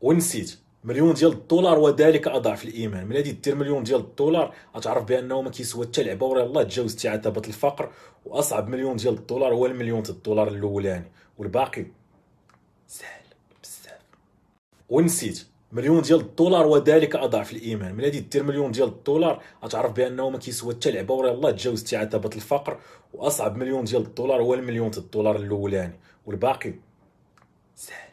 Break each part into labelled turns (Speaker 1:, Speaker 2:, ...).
Speaker 1: ونسيت مليون ديال الدولار وذلك اضعف الايمان ملي غادي دير مليون ديال الدولار غتعرف بانه ما كيسوى حتى لعبه وراه الله تجاوزتي عتبه الفقر واصعب مليون ديال الدولار هو المليون ديال الدولار الاولاني والباقي سهل بزاف ونسيت مليون ديال الدولار وذلك اضعف الايمان ملي غادي دير مليون ديال الدولار غتعرف بانه ما كيسوى حتى لعبه وراه الله تجاوزتي عتبه الفقر واصعب مليون ديال الدولار هو المليون ديال الدولار الاولاني والباقي سهل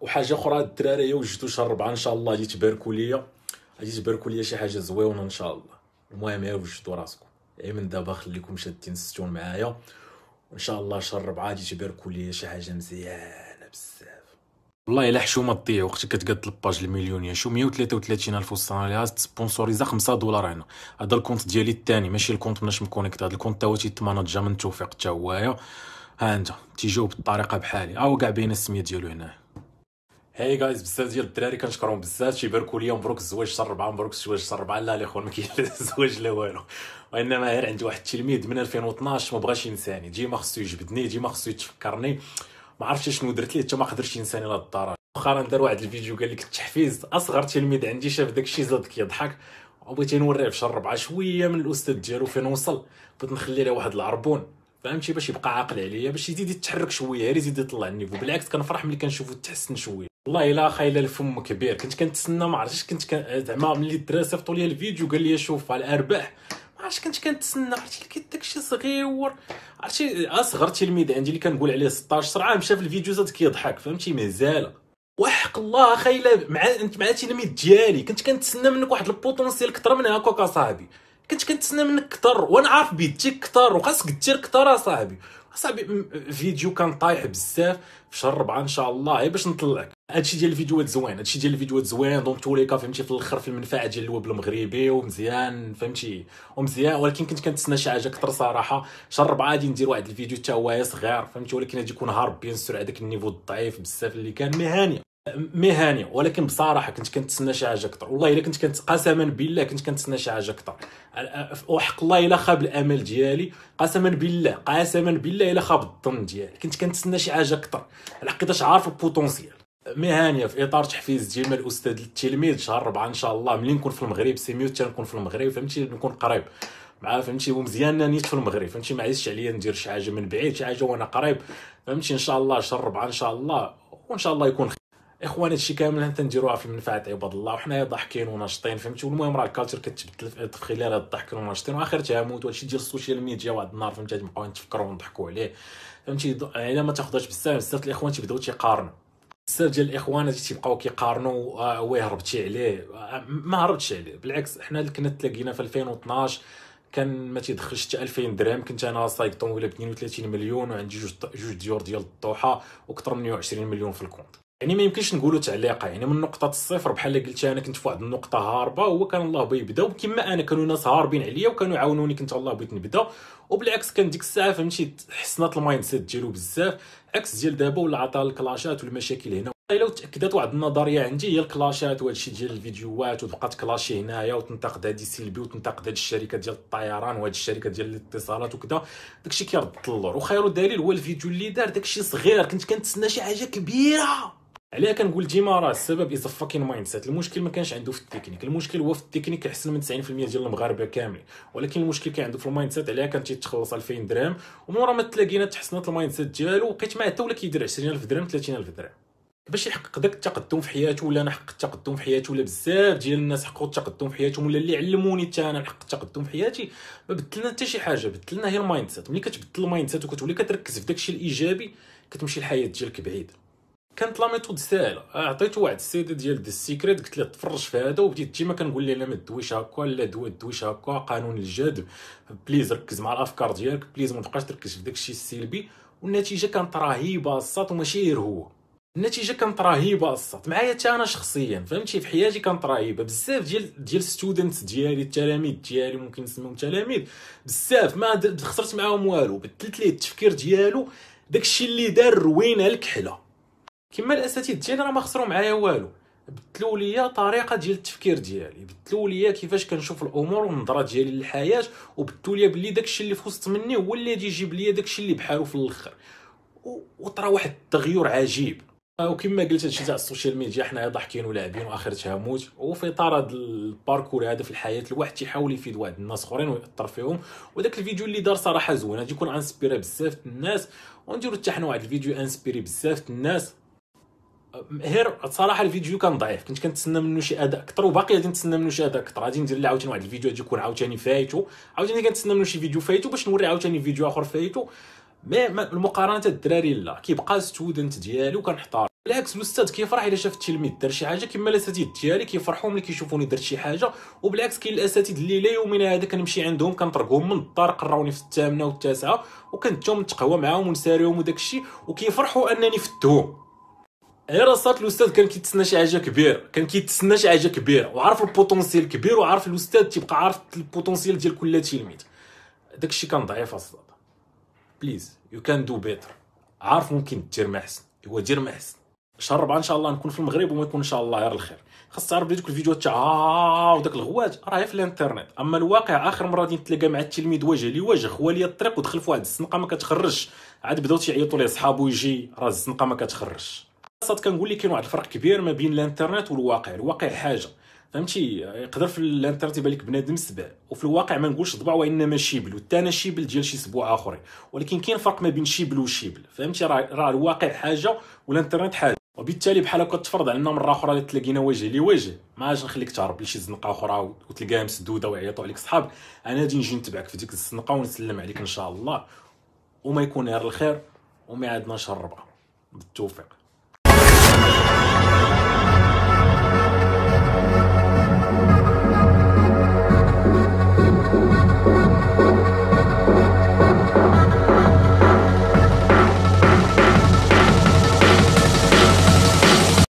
Speaker 1: وحاجه اخرى الدراري هي وجدوا شهر 4 ان شاء الله غادي تباركوا ليا غادي تباركوا ليا شي حاجه زويونه ان شاء الله المهم يا وجدوا راسكم اي من دابا خليكم شادين ستون معايا وان شاء الله شهر 4 غادي تباركوا ليا شي حاجه مزيانه بزاف والله الا حشومه تضيع وقتك كتقاد الباج المليونيه شو 133 الف وصلنا سبونسوريزا 5 دولار هنا هذا الكونت ديالي الثاني ماشي الكونت مناش مكونيكت هذا الكونت تا هو تيتمانجا من توفيق حتى هو ها انت تيجاوب بالطريقه بحالي او كاع باينه السميه ديالو هنا هاي جايز بزاف ديال الدراري كنشكرهم بزاف تيباركوا ليا مبروك الزواج شهر 4 مبروك الزواج شهر 4 لا الاخوان ما كاين الزواج لا والو وانما غير عندي واحد التلميذ من 2012 ما بغاش ينساني ديما خصو يجبدني ديما خصو يتفكرني ما عرفتش شنو درت ليه حتى ما قدرش ينساني لهاد الدرجه واخا دار واحد الفيديو قال لك التحفيز اصغر تلميذ عندي شاف داكشي زاد كيضحك وبغيت نوريه في شهر 4 شويه من الاستاذ ديالو فين وصل بغيت نخلي له واحد العربون فهمتي باش يبقى عاقل عليا باش يزيد يتحرك شويه غير يزيد يطلع النيفو بالعكس كنفرح ملي كنشوفو تحسن شويه والله الا خايل الفم كبير كنت كنتسنى ما عرفتش كنت زعما ملي الدراري صيفطوا لي الفيديو قال لي شوف الارباح ما عرفتش كنت كنتسنى عرفتي كي داكشي صغيور عرفتي اصغر آه، تلميذ عندي اللي كنقول عليه 16 عام شاف الفيديو زاد كيضحك فهمتي مهزاله وحق الله خايل مع انت مع تلميذ ديالي كنت كنتسنى منك واحد البوتونسيال كثر من هكاك صاحبي كنت كنتسنى منك كثر وانا عارف بيديك كثر وخاصك دير كثر صاحبي صاحبي فيديو كان طايح بزاف في شهر 4 ان شاء الله إيه، باش نطلعك هادشي ديال الفيديوهات زوين هادشي ديال الفيديوهات زوين دونك توليكا فهمتي في الاخر في المنفعه ديال الويب المغربي ومزيان فهمتي ومزيان ولكن كنت كنتسنى شي حاجه اكثر صراحه شهر 4 غادي ندير واحد الفيديو حتى هو صغير فهمتي ولكن غادي يكون هارب بيان سور هذاك النيفو الضعيف بزاف اللي كان مهاني مهاني ولكن بصراحه كنت كنتسنى شي حاجه اكثر والله الا كنت كنت قسما بالله كنت كنتسنى شي حاجه اكثر وحق الله الا خاب الامل ديالي قسما بالله قسما بالله الا خاب الظن ديالي كنت كنتسنى شي حاجه اكثر لحقاش عارف البوتونسيال مهنيه في اطار تحفيز ديما الاستاذ للتلميذ شهر 4 ان شاء الله ملي نكون في المغرب سيميوت نكون في المغرب فهمتي نكون قريب مع فهمتي ومزيان انا نيت في المغرب فهمتي ما عايزش عليا ندير شي حاجه من بعيد شي حاجه وانا قريب فهمتي ان شاء الله شهر 4 ان شاء الله وان شاء الله يكون خير اخوان هادشي كامل حنا تنديروها في منفعه عباد الله وحنايا ضاحكين وناشطين فهمتي والمهم راه الكالتشر كتبدل في خلال الضحك وناشطين واخر تهموت وهادشي ديال السوشيال ميديا واحد النهار فهمتي تبقاو نتفكروا ونضحكوا عليه فهمتي يعني الا ما تاخذهاش بزاف بزاف الاخوان تيبداو تيقارنوا بزاف ديال الاخوان تيبقاو كيقارنوا آه، واه هربتي عليه آه، ما هربتش عليه بالعكس حنا اللي كنا تلاقينا في 2012 كان ما تيدخلش حتى 2000 درهم كنت انا صايب طوموبيله ب 32 مليون وعندي جوج جوج ديور ديال الطوحه واكثر من 120 مليون في الكونت يعني ما يمكنش نقولوا تعليقه يعني من نقطه الصفر بحال قلت انا كنت في واحد النقطه هاربه هو كان الله بيبدا وكما انا كانوا ناس هاربين عليا وكانوا يعاونوني كنت الله بغيت نبدا وبالعكس كان ديك الساعه فهمتي حسنات المايند سيت ديالو بزاف عكس ديال دابا ولا عطى الكلاشات والمشاكل هنا الا تاكدت واحد النظريه عندي هي الكلاشات وهذا الشيء ديال الفيديوهات وتبقى تكلاشي هنايا وتنتقد هادي سلبي وتنتقد هاد الشركه ديال الطيران وهاد الشركه ديال الاتصالات وكذا داكشي كيرد اللور وخير دليل هو الفيديو اللي دار داكشي صغير كنت كنتسنى شي حاجه كبيره عليها كنقول ديما راه السبب از فاكين مايند سيت المشكل ما كانش عنده في التكنيك المشكل هو في التكنيك احسن من 90% ديال المغاربه كاملين ولكن المشكل كان عنده في المايند سيت عليها كان تيتخلص 2000 درهم ومورا ما تلاقينا تحسنات المايند سيت ديالو بقيت معاه حتى ولا كيدير 20000 درهم 30000 درهم باش يحقق داك التقدم في حياته ولا انا حققت التقدم في حياته ولا بزاف ديال الناس حققوا التقدم في حياتهم ولا اللي علموني حتى انا نحقق التقدم في حياتي ما بدلنا حتى شي حاجه بدلنا هي المايند سيت ملي كتبدل المايند سيت وكتولي كتركز في داكشي الايجابي كتمشي الحياه ديالك بعيد كانت لا ميثود ساهله آه، عطيت واحد السيدي ديال دي السيكريت قلت له تفرج في هذا وبديت ديما كنقول ليه لا ما تدويش هكا لا دوا دويش هكا قانون الجذب بليز ركز مع الافكار ديالك بليز ما تبقاش تركز في داكشي السلبي والنتيجه كانت رهيبه الساط وماشي غير هو النتيجه كانت رهيبه الساط معايا حتى انا شخصيا فهمتي في حياتي كانت رهيبه بزاف ديال ديال ستودنتس ديالي التلاميذ ديالي ممكن نسميهم تلاميذ بزاف ما خسرت معاهم والو بدلت ليه التفكير ديالو داكشي اللي دار روينه الكحله كما الاساتذه ديالي راه ما خسروا معايا والو بدلوا ليا طريقه ديال التفكير ديالي بدلوا ليا كيفاش كنشوف الامور والنظره ديالي للحياه وبدلوا ليا بلي داكشي اللي في وسط مني هو اللي غادي يجيب ليا داكشي اللي بحالو في الاخر وطرا واحد التغير عجيب آه، وكما قلت هادشي تاع السوشيال ميديا حنايا ضاحكين ولاعبين واخرتها موت وفي اطار هذا الباركور هذا في الحياه الواحد تيحاول يفيد واحد الناس اخرين ويأثر فيهم وداك الفيديو اللي دار صراحه زوين غادي يكون انسبيري بزاف الناس ونديرو حتى حنا واحد الفيديو انسبيري بزاف الناس هير صراحه الفيديو كان ضعيف كنت كنتسنى منه شي اداء اكثر وباقي غادي نتسنى منه شي اداء اكثر غادي ندير له عاوتاني واحد الفيديو غادي يكون عاوتاني فايتو عاوتاني كنتسنى منه شي فيديو فايتو باش نوري عاوتاني فيديو اخر فايتو مي المقارنه الدراري لا كيبقى ستودنت ديالي كنحتار بالعكس الاستاذ كيفرح الا شاف التلميذ دار شي حاجه كما الاساتذه ديالي كيفرحوا ملي كيشوفوني درت شي حاجه وبالعكس كاين الاساتذه اللي لا يومنا هذا كنمشي عندهم كنطرقهم من الدار قراوني في الثامنه والتاسعه وكنتهم نتقهوى معاهم ونساريهم وداك الشيء وكيفرحوا انني فتهم هي راه الاستاذ كان كيتسنى شي حاجه كبيره كان كيتسنى شي حاجه كبيره وعارف البوتونسييل كبير وعارف الاستاذ تيبقى عارف البوتونسييل ديال كل تلميذ داكشي كان ضعيف اصلا بليز يو كان دو بيتر عارف ممكن دير ما احسن هو دير ما احسن شهر 4 ان شاء الله نكون في المغرب وما يكون ان شاء الله غير الخير خاص تعرف ديك الفيديوهات تاع آه وداك الغوات راه في الانترنت اما الواقع اخر مره غادي نتلاقى مع التلميذ وجه لوجه هو ليا الطريق ودخل في واحد الزنقه ما كتخرجش عاد بداو تيعيطوا ليه صحابو يجي راه الزنقه ما كتخرجش صاد كنقول لك كاين واحد الفرق كبير ما بين الانترنت والواقع الواقع حاجه فهمتي يقدر في الانترنت يبان لك بنادم سبع وفي الواقع ما نقولش ضبع وانما شبل انا شبل ديال شي سبوع اخرين ولكن كاين فرق ما بين شبل وشبل فهمتي راه الواقع حاجه والانترنت حاجه وبالتالي بحال هكا تفرض علينا مره اخرى اللي تلاقينا وجه لوجه ما عادش نخليك تهرب لشي زنقه اخرى وتلقاها مسدوده ويعيطوا عليك صحاب انا غادي نجي نتبعك في ديك الزنقه ونسلم عليك ان شاء الله وما يكون غير الخير وما عندنا شهر بالتوفيق